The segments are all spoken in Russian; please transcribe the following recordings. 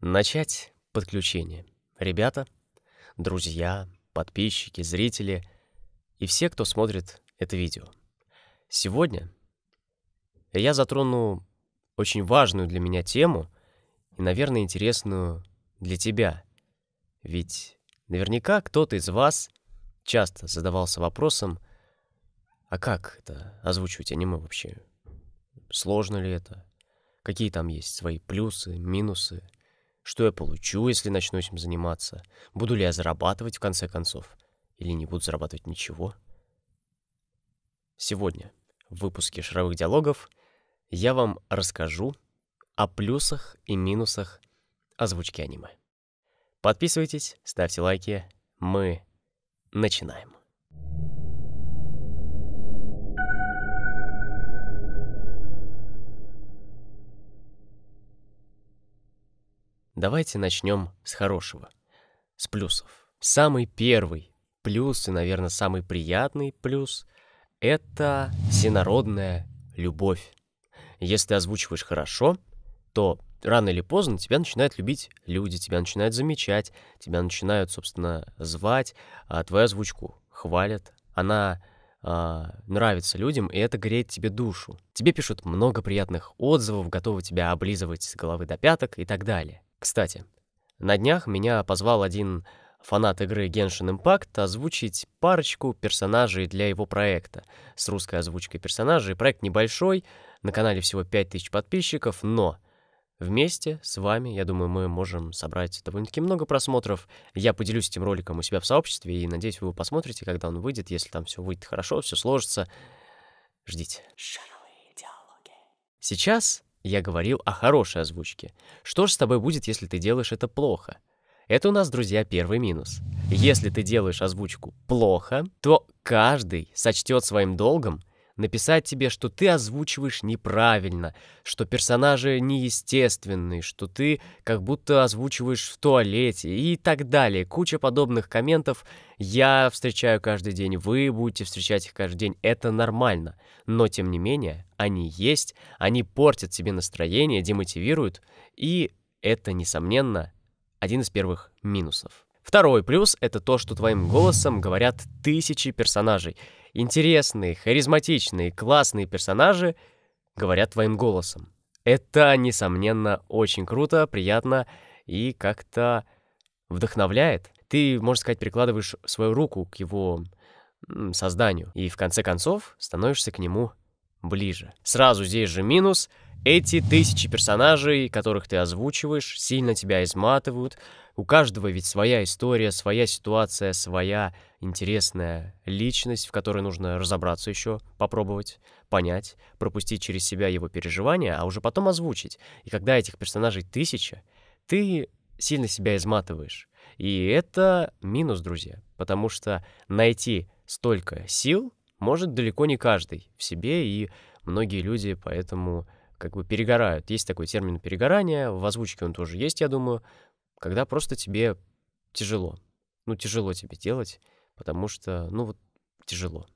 Начать подключение. Ребята, друзья, подписчики, зрители и все, кто смотрит это видео. Сегодня я затрону очень важную для меня тему и, наверное, интересную для тебя. Ведь Наверняка кто-то из вас часто задавался вопросом, а как это озвучивать аниме вообще? Сложно ли это? Какие там есть свои плюсы, минусы? Что я получу, если начну этим заниматься? Буду ли я зарабатывать в конце концов? Или не буду зарабатывать ничего? Сегодня в выпуске «Шаровых диалогов» я вам расскажу о плюсах и минусах озвучки аниме. Подписывайтесь, ставьте лайки. Мы начинаем. Давайте начнем с хорошего, с плюсов. Самый первый плюс и, наверное, самый приятный плюс — это всенародная любовь. Если озвучиваешь хорошо, то рано или поздно тебя начинают любить люди, тебя начинают замечать, тебя начинают, собственно, звать, а твою озвучку хвалят, она а, нравится людям, и это греет тебе душу. Тебе пишут много приятных отзывов, готовы тебя облизывать с головы до пяток и так далее. Кстати, на днях меня позвал один фанат игры Genshin Impact озвучить парочку персонажей для его проекта. С русской озвучкой персонажей. Проект небольшой, на канале всего 5000 подписчиков, но вместе с вами, я думаю, мы можем собрать довольно-таки много просмотров. Я поделюсь этим роликом у себя в сообществе и надеюсь, вы его посмотрите, когда он выйдет. Если там все выйдет хорошо, все сложится, ждите. Сейчас я говорил о хорошей озвучке. Что же с тобой будет, если ты делаешь это плохо? Это у нас, друзья, первый минус. Если ты делаешь озвучку плохо, то каждый сочтет своим долгом написать тебе, что ты озвучиваешь неправильно, что персонажи неестественные, что ты как будто озвучиваешь в туалете и так далее. Куча подобных комментов я встречаю каждый день, вы будете встречать их каждый день, это нормально. Но тем не менее, они есть, они портят себе настроение, демотивируют, и это, несомненно, один из первых минусов. Второй плюс — это то, что твоим голосом говорят тысячи персонажей. Интересные, харизматичные, классные персонажи говорят твоим голосом. Это, несомненно, очень круто, приятно и как-то вдохновляет. Ты, можно сказать, прикладываешь свою руку к его созданию и в конце концов становишься к нему ближе. Сразу здесь же минус — эти тысячи персонажей, которых ты озвучиваешь, сильно тебя изматывают. У каждого ведь своя история, своя ситуация, своя интересная личность, в которой нужно разобраться еще, попробовать, понять, пропустить через себя его переживания, а уже потом озвучить. И когда этих персонажей тысяча, ты сильно себя изматываешь. И это минус, друзья, потому что найти столько сил может далеко не каждый в себе, и многие люди поэтому как бы перегорают. Есть такой термин перегорания, в озвучке он тоже есть, я думаю, когда просто тебе тяжело. Ну, тяжело тебе делать, потому что, ну, вот тяжело.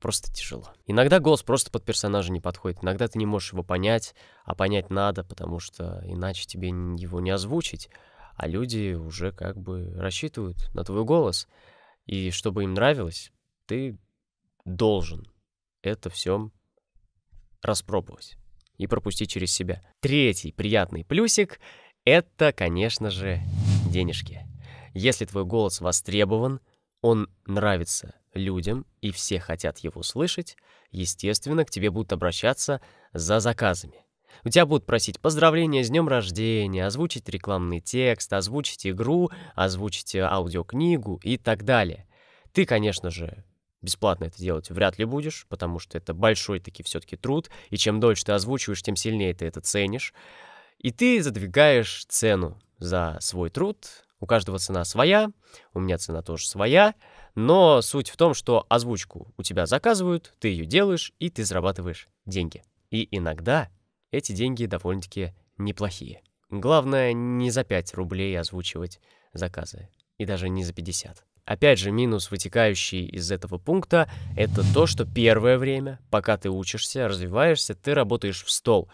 Просто тяжело. Иногда голос просто под персонажа не подходит. Иногда ты не можешь его понять, а понять надо, потому что иначе тебе его не озвучить. А люди уже как бы рассчитывают на твой голос. И чтобы им нравилось, ты должен это все распробовать и пропустить через себя. Третий приятный плюсик — это, конечно же, денежки. Если твой голос востребован, он нравится людям, и все хотят его слышать, естественно, к тебе будут обращаться за заказами. У тебя будут просить поздравления с днем рождения, озвучить рекламный текст, озвучить игру, озвучить э, аудиокнигу и так далее. Ты, конечно же, бесплатно это делать вряд ли будешь, потому что это большой таки все-таки труд, и чем дольше ты озвучиваешь, тем сильнее ты это ценишь. И ты задвигаешь цену за свой труд. У каждого цена своя, у меня цена тоже своя, но суть в том, что озвучку у тебя заказывают, ты ее делаешь, и ты зарабатываешь деньги. И иногда эти деньги довольно-таки неплохие. Главное, не за 5 рублей озвучивать заказы, и даже не за 50. Опять же, минус, вытекающий из этого пункта, это то, что первое время, пока ты учишься, развиваешься, ты работаешь в стол.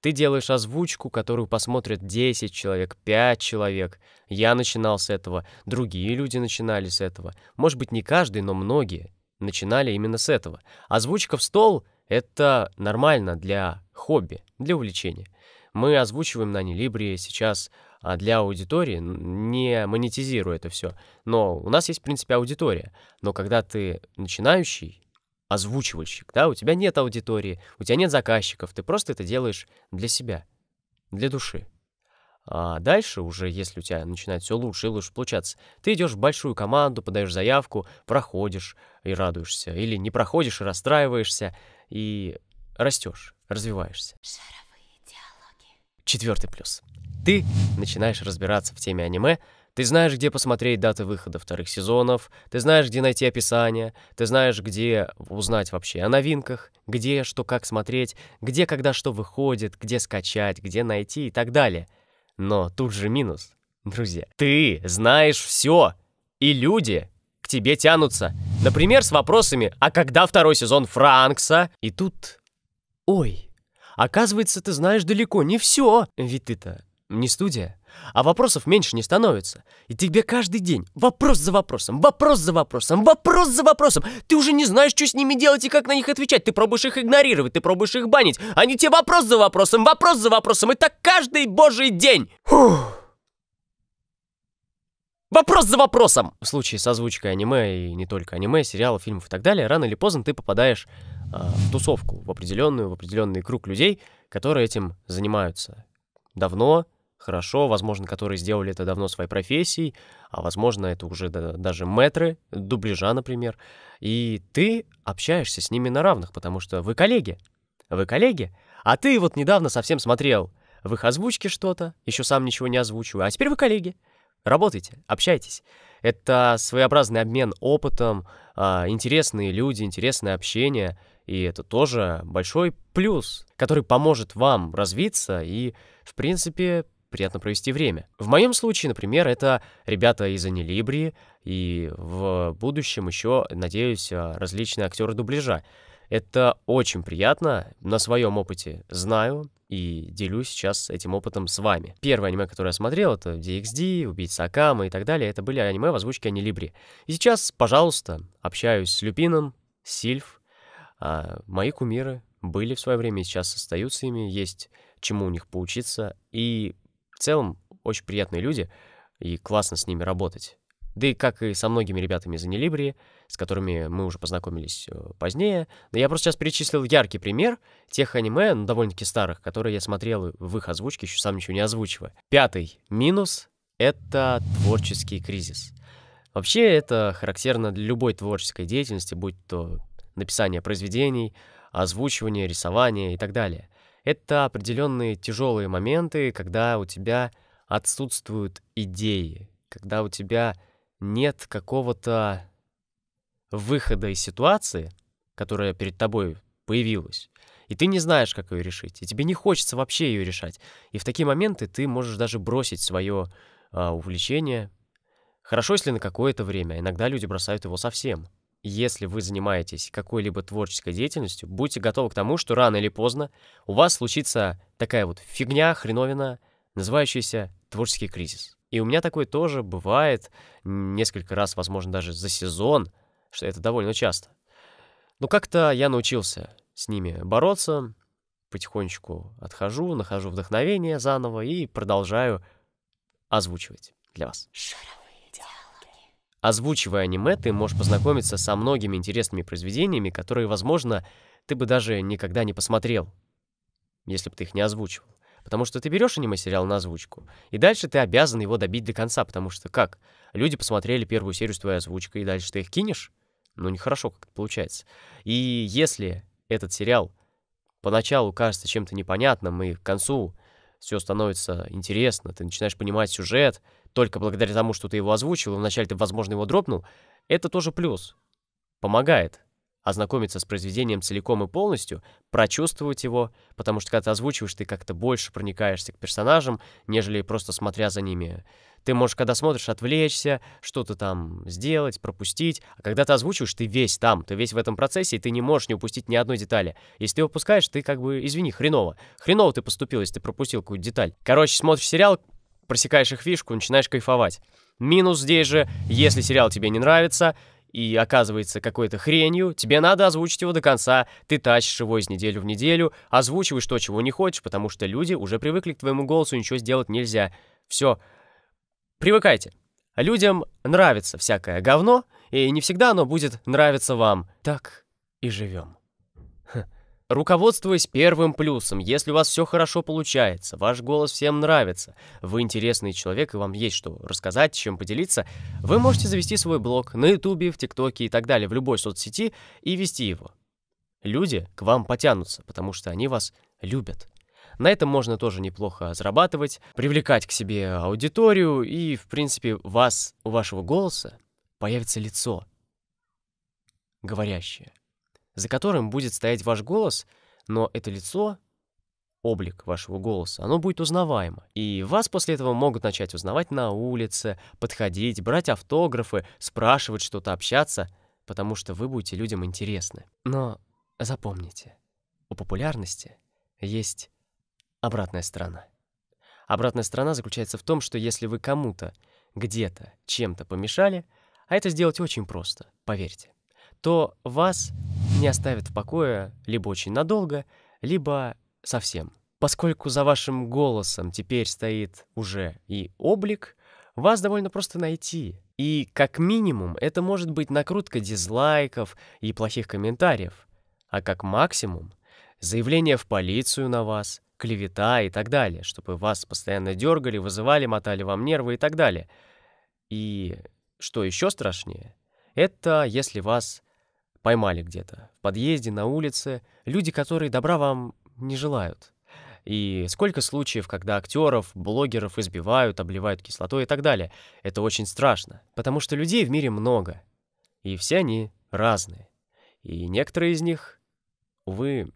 Ты делаешь озвучку, которую посмотрят 10 человек, 5 человек. Я начинал с этого, другие люди начинали с этого. Может быть, не каждый, но многие начинали именно с этого. Озвучка в стол — это нормально для хобби, для увлечения. Мы озвучиваем на Нелибре сейчас а, для аудитории, не монетизируя это все. Но у нас есть, в принципе, аудитория. Но когда ты начинающий озвучивальщик, да, у тебя нет аудитории, у тебя нет заказчиков, ты просто это делаешь для себя, для души. А дальше уже, если у тебя начинает все лучше и лучше получаться, ты идешь в большую команду, подаешь заявку, проходишь и радуешься, или не проходишь и расстраиваешься, и растешь, развиваешься. Четвертый плюс ты начинаешь разбираться в теме аниме, ты знаешь, где посмотреть даты выхода вторых сезонов, ты знаешь, где найти описание, ты знаешь, где узнать вообще о новинках, где что как смотреть, где когда что выходит, где скачать, где найти и так далее. Но тут же минус, друзья. Ты знаешь все, и люди к тебе тянутся. Например, с вопросами «А когда второй сезон Франкса?» И тут... Ой, оказывается, ты знаешь далеко не все. Ведь ты-то не студия. А вопросов меньше не становится. И тебе каждый день вопрос за вопросом, вопрос за вопросом, вопрос за вопросом. Ты уже не знаешь, что с ними делать и как на них отвечать. Ты пробуешь их игнорировать, ты пробуешь их банить. Они тебе вопрос за вопросом, вопрос за вопросом. И так каждый божий день. Фух. Вопрос за вопросом! В случае с озвучкой аниме и не только аниме, сериалов, фильмов и так далее, рано или поздно ты попадаешь э, в тусовку, в определенную, в определенный круг людей, которые этим занимаются. Давно, хорошо, возможно, которые сделали это давно своей профессией, а возможно, это уже даже метры, дубляжа, например. И ты общаешься с ними на равных, потому что вы коллеги. Вы коллеги. А ты вот недавно совсем смотрел в их озвучке что-то, еще сам ничего не озвучиваю, а теперь вы коллеги. Работайте, общайтесь. Это своеобразный обмен опытом, а, интересные люди, интересное общение, и это тоже большой плюс, который поможет вам развиться и, в принципе, приятно провести время. В моем случае, например, это ребята из Анилибри и в будущем еще, надеюсь, а, различные актеры дубляжа. Это очень приятно, на своем опыте знаю и делюсь сейчас этим опытом с вами. Первое аниме, которое я смотрел, это DXD, Убийца Акама и так далее. Это были аниме в озвучке Анилибри. И сейчас, пожалуйста, общаюсь с Люпином, Сильф. А, мои кумиры были в свое время и сейчас остаются ими, есть чему у них поучиться. И в целом, очень приятные люди, и классно с ними работать. Да и как и со многими ребятами из Анилибрии, с которыми мы уже познакомились э, позднее. Но я просто сейчас перечислил яркий пример тех аниме, ну, довольно-таки старых, которые я смотрел в их озвучке, еще сам ничего не озвучивая. Пятый минус — это творческий кризис. Вообще это характерно для любой творческой деятельности, будь то написание произведений, озвучивание, рисование и так далее. Это определенные тяжелые моменты, когда у тебя отсутствуют идеи, когда у тебя нет какого-то выхода из ситуации, которая перед тобой появилась, и ты не знаешь, как ее решить, и тебе не хочется вообще ее решать. И в такие моменты ты можешь даже бросить свое а, увлечение. Хорошо, если на какое-то время, иногда люди бросают его совсем если вы занимаетесь какой-либо творческой деятельностью, будьте готовы к тому, что рано или поздно у вас случится такая вот фигня, хреновина, называющаяся творческий кризис. И у меня такое тоже бывает несколько раз, возможно, даже за сезон, что это довольно часто. Но как-то я научился с ними бороться, потихонечку отхожу, нахожу вдохновение заново и продолжаю озвучивать для вас. Шарова. Озвучивая аниме, ты можешь познакомиться со многими интересными произведениями, которые, возможно, ты бы даже никогда не посмотрел, если бы ты их не озвучивал. Потому что ты берешь аниме-сериал на озвучку, и дальше ты обязан его добить до конца, потому что как? Люди посмотрели первую серию с твоей озвучкой, и дальше ты их кинешь? Ну, нехорошо как-то получается. И если этот сериал поначалу кажется чем-то непонятным, и к концу все становится интересно, ты начинаешь понимать сюжет, только благодаря тому, что ты его озвучил, и вначале ты, возможно, его дропнул, это тоже плюс. Помогает ознакомиться с произведением целиком и полностью, прочувствовать его, потому что когда ты озвучиваешь, ты как-то больше проникаешься к персонажам, нежели просто смотря за ними. Ты можешь, когда смотришь, отвлечься, что-то там сделать, пропустить, а когда ты озвучиваешь, ты весь там, ты весь в этом процессе, и ты не можешь не упустить ни одной детали. Если ты упускаешь, ты как бы, извини, хреново. Хреново ты поступил, если ты пропустил какую-то деталь. Короче, смотришь сериал, просекаешь их фишку, начинаешь кайфовать. Минус здесь же, если сериал тебе не нравится и оказывается какой-то хренью, тебе надо озвучить его до конца, ты тащишь его из недели в неделю, озвучиваешь то, чего не хочешь, потому что люди уже привыкли к твоему голосу, ничего сделать нельзя. Все. Привыкайте. Людям нравится всякое говно, и не всегда оно будет нравиться вам. Так и живем. Хм. Руководствуясь первым плюсом, если у вас все хорошо получается, ваш голос всем нравится, вы интересный человек и вам есть что рассказать, чем поделиться, вы можете завести свой блог на ютубе, в тиктоке и так далее, в любой соцсети и вести его. Люди к вам потянутся, потому что они вас любят. На этом можно тоже неплохо зарабатывать, привлекать к себе аудиторию, и, в принципе, вас, у вашего голоса появится лицо говорящее за которым будет стоять ваш голос, но это лицо, облик вашего голоса, оно будет узнаваемо. И вас после этого могут начать узнавать на улице, подходить, брать автографы, спрашивать что-то, общаться, потому что вы будете людям интересны. Но запомните, у популярности есть обратная сторона. Обратная сторона заключается в том, что если вы кому-то, где-то, чем-то помешали, а это сделать очень просто, поверьте, то вас не оставят в покое либо очень надолго, либо совсем. Поскольку за вашим голосом теперь стоит уже и облик, вас довольно просто найти. И как минимум это может быть накрутка дизлайков и плохих комментариев, а как максимум заявление в полицию на вас, клевета и так далее, чтобы вас постоянно дергали, вызывали, мотали вам нервы и так далее. И что еще страшнее, это если вас поймали где-то. В подъезде, на улице. Люди, которые добра вам не желают. И сколько случаев, когда актеров, блогеров избивают, обливают кислотой и так далее. Это очень страшно, потому что людей в мире много. И все они разные. И некоторые из них, увы,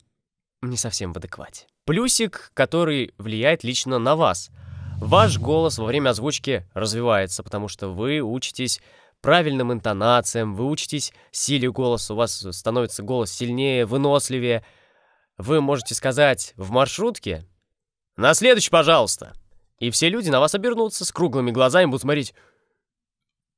не совсем в адеквате. Плюсик, который влияет лично на вас. Ваш голос во время озвучки развивается, потому что вы учитесь правильным интонациям, вы учитесь силе голоса, у вас становится голос сильнее, выносливее. Вы можете сказать в маршрутке «На следующий, пожалуйста!» И все люди на вас обернутся с круглыми глазами, будут смотреть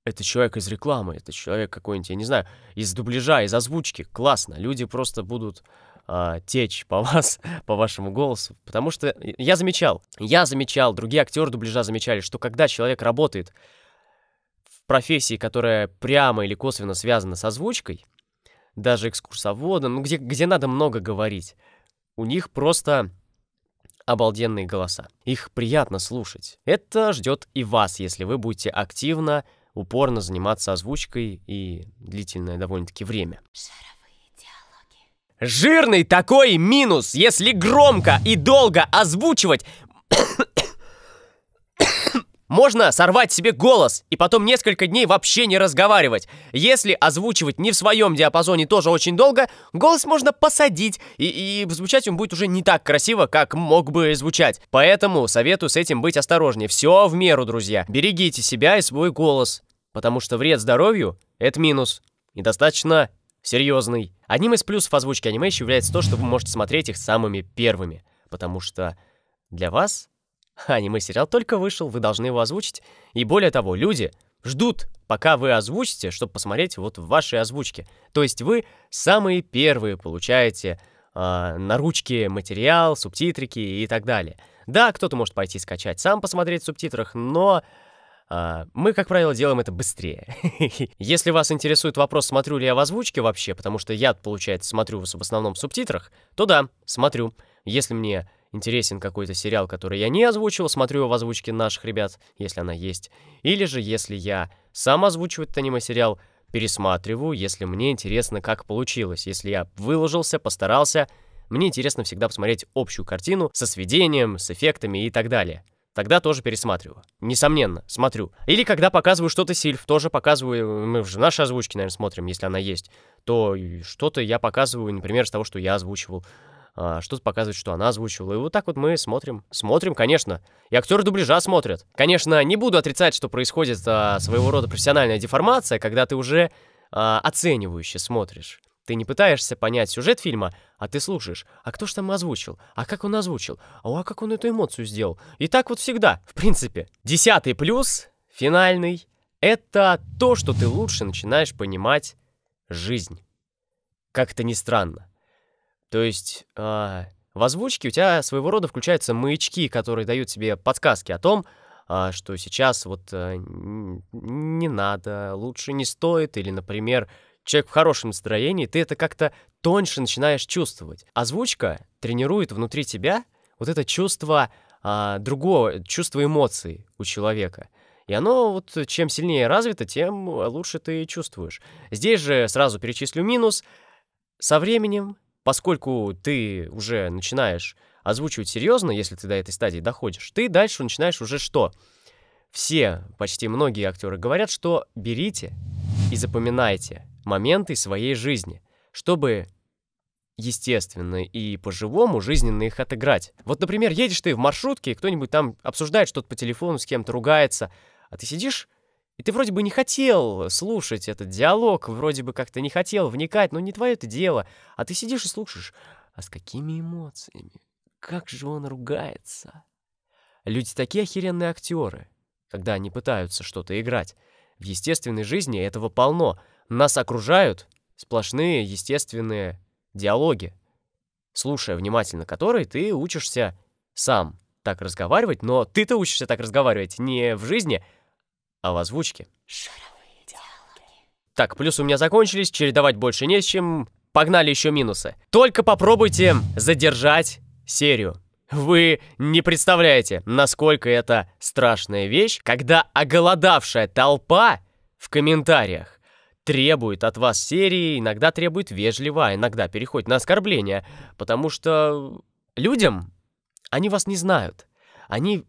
это человек из рекламы, это человек какой-нибудь, я не знаю, из дубляжа, из озвучки. Классно. Люди просто будут э, течь по вас, по вашему голосу. Потому что я замечал, я замечал, другие актеры дубляжа замечали, что когда человек работает профессии, которая прямо или косвенно связана с озвучкой, даже экскурсовода, ну где, где надо много говорить, у них просто обалденные голоса. Их приятно слушать. Это ждет и вас, если вы будете активно, упорно заниматься озвучкой и длительное довольно-таки время. Жирный такой минус, если громко и долго озвучивать можно сорвать себе голос и потом несколько дней вообще не разговаривать. Если озвучивать не в своем диапазоне тоже очень долго, голос можно посадить, и, и звучать он будет уже не так красиво, как мог бы звучать. Поэтому советую с этим быть осторожнее. Все в меру, друзья. Берегите себя и свой голос, потому что вред здоровью — это минус. И достаточно серьезный. Одним из плюсов озвучки аниме еще является то, что вы можете смотреть их самыми первыми, потому что для вас Аниме-сериал только вышел, вы должны его озвучить. И более того, люди ждут, пока вы озвучите, чтобы посмотреть вот в вашей озвучке. То есть вы самые первые получаете э, на ручке материал, субтитрики и так далее. Да, кто-то может пойти скачать, сам посмотреть в субтитрах, но э, мы, как правило, делаем это быстрее. Если вас интересует вопрос, смотрю ли я в озвучке вообще, потому что я, получается, смотрю в основном в субтитрах, то да, смотрю. Если мне интересен какой-то сериал, который я не озвучивал, смотрю его в озвучке наших ребят, если она есть. Или же, если я сам озвучиваю этот аниме-сериал, пересматриваю, если мне интересно, как получилось. Если я выложился, постарался, мне интересно всегда посмотреть общую картину со сведением, с эффектами и так далее. Тогда тоже пересматриваю. Несомненно, смотрю. Или когда показываю что-то сильф, тоже показываю, мы же наши озвучки, наверное, смотрим, если она есть, то что-то я показываю, например, с того, что я озвучивал. А, что-то показывает, что она озвучивала. И вот так вот мы смотрим. Смотрим, конечно. И актеры дубляжа смотрят. Конечно, не буду отрицать, что происходит а, своего рода профессиональная деформация, когда ты уже а, оценивающе смотришь. Ты не пытаешься понять сюжет фильма, а ты слушаешь. А кто ж там озвучил? А как он озвучил? О, а как он эту эмоцию сделал? И так вот всегда, в принципе. Десятый плюс, финальный, это то, что ты лучше начинаешь понимать жизнь. Как это ни странно. То есть э, в озвучке у тебя своего рода включаются маячки, которые дают тебе подсказки о том, э, что сейчас вот э, не надо, лучше не стоит, или, например, человек в хорошем настроении, ты это как-то тоньше начинаешь чувствовать. Озвучка тренирует внутри тебя вот это чувство э, другого, чувство эмоций у человека. И оно вот э, чем сильнее развито, тем лучше ты чувствуешь. Здесь же сразу перечислю минус. Со временем поскольку ты уже начинаешь озвучивать серьезно, если ты до этой стадии доходишь, ты дальше начинаешь уже что? Все, почти многие актеры говорят, что берите и запоминайте моменты своей жизни, чтобы естественно и по-живому жизненно их отыграть. Вот, например, едешь ты в маршрутке, и кто-нибудь там обсуждает что-то по телефону, с кем-то ругается, а ты сидишь и ты вроде бы не хотел слушать этот диалог, вроде бы как-то не хотел вникать, но не твое это дело. А ты сидишь и слушаешь. А с какими эмоциями? Как же он ругается? Люди такие охеренные актеры, когда они пытаются что-то играть. В естественной жизни этого полно. Нас окружают сплошные естественные диалоги, слушая внимательно которые ты учишься сам так разговаривать, но ты-то учишься так разговаривать не в жизни, а в озвучке. Так, плюсы у меня закончились, чередовать больше не с чем. Погнали еще минусы. Только попробуйте задержать серию. Вы не представляете, насколько это страшная вещь, когда оголодавшая толпа в комментариях требует от вас серии, иногда требует вежливо, а иногда переходит на оскорбление, потому что людям они вас не знают. Они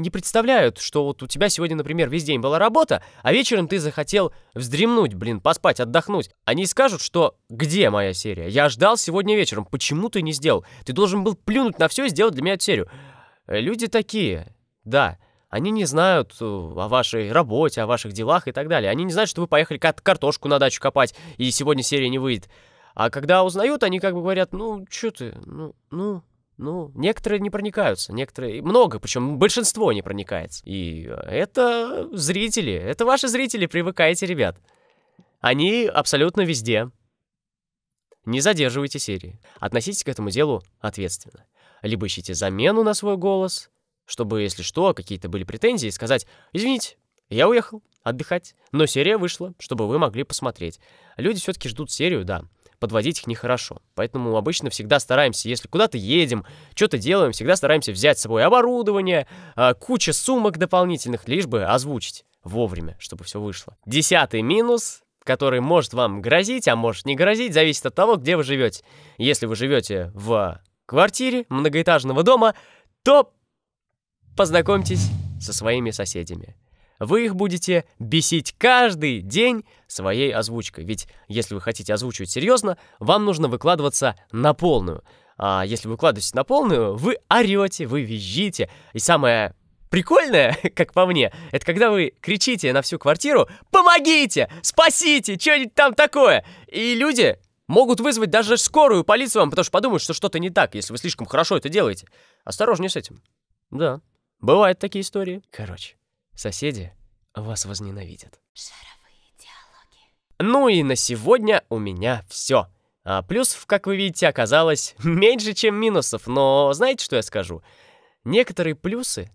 не представляют, что вот у тебя сегодня, например, весь день была работа, а вечером ты захотел вздремнуть, блин, поспать, отдохнуть. Они скажут, что где моя серия? Я ждал сегодня вечером, почему ты не сделал? Ты должен был плюнуть на все и сделать для меня эту серию. Люди такие, да. Они не знают э, о вашей работе, о ваших делах и так далее. Они не знают, что вы поехали картошку на дачу копать, и сегодня серия не выйдет. А когда узнают, они как бы говорят, ну, что ты, ну, ну, ну, некоторые не проникаются, некоторые... Много, причем большинство не проникается. И э, это зрители, это ваши зрители, привыкайте, ребят. Они абсолютно везде. Не задерживайте серии. Относитесь к этому делу ответственно. Либо ищите замену на свой голос, чтобы, если что, какие-то были претензии, сказать «Извините, я уехал отдыхать, но серия вышла, чтобы вы могли посмотреть». Люди все-таки ждут серию, да подводить их нехорошо. Поэтому обычно всегда стараемся, если куда-то едем, что-то делаем, всегда стараемся взять с собой оборудование, а, куча сумок дополнительных, лишь бы озвучить вовремя, чтобы все вышло. Десятый минус который может вам грозить, а может не грозить, зависит от того, где вы живете. Если вы живете в квартире многоэтажного дома, то познакомьтесь со своими соседями вы их будете бесить каждый день своей озвучкой. Ведь если вы хотите озвучивать серьезно, вам нужно выкладываться на полную. А если вы выкладываетесь на полную, вы орете, вы визжите. И самое прикольное, как по мне, это когда вы кричите на всю квартиру «Помогите! Спасите! Что-нибудь там такое!» И люди могут вызвать даже скорую полицию вам, потому что подумают, что что-то не так, если вы слишком хорошо это делаете. Осторожнее с этим. Да, бывают такие истории. Короче. Соседи вас возненавидят. Шаровые диалоги. Ну и на сегодня у меня все. А плюсов, как вы видите, оказалось меньше, чем минусов. Но знаете, что я скажу? Некоторые плюсы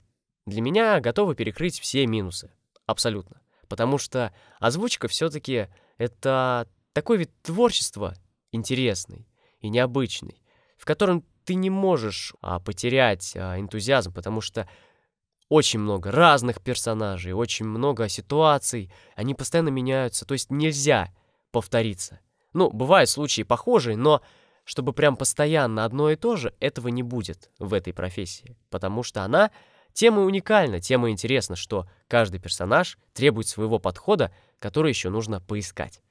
для меня готовы перекрыть все минусы. Абсолютно. Потому что озвучка все-таки это такой вид творчества интересный и необычный, в котором ты не можешь а, потерять а, энтузиазм, потому что очень много разных персонажей, очень много ситуаций, они постоянно меняются, то есть нельзя повториться. Ну, бывают случаи похожие, но чтобы прям постоянно одно и то же, этого не будет в этой профессии, потому что она тема уникальна, тема интересна, что каждый персонаж требует своего подхода, который еще нужно поискать.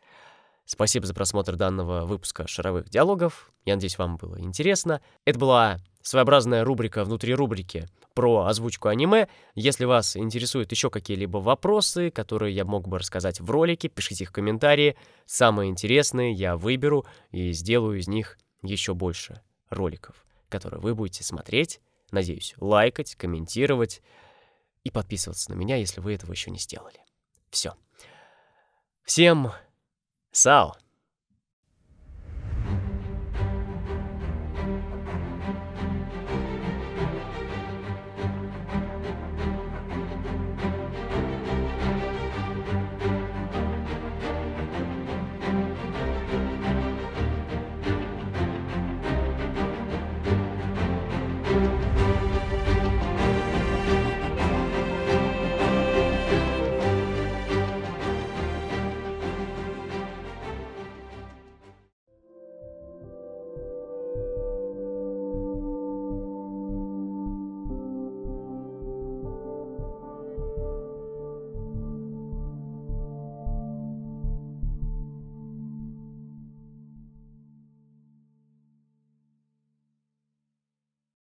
Спасибо за просмотр данного выпуска «Шаровых диалогов». Я надеюсь, вам было интересно. Это была своеобразная рубрика внутри рубрики — про озвучку аниме. Если вас интересуют еще какие-либо вопросы, которые я мог бы рассказать в ролике, пишите их в комментарии. Самые интересные я выберу и сделаю из них еще больше роликов, которые вы будете смотреть, надеюсь, лайкать, комментировать и подписываться на меня, если вы этого еще не сделали. Все. Всем сао!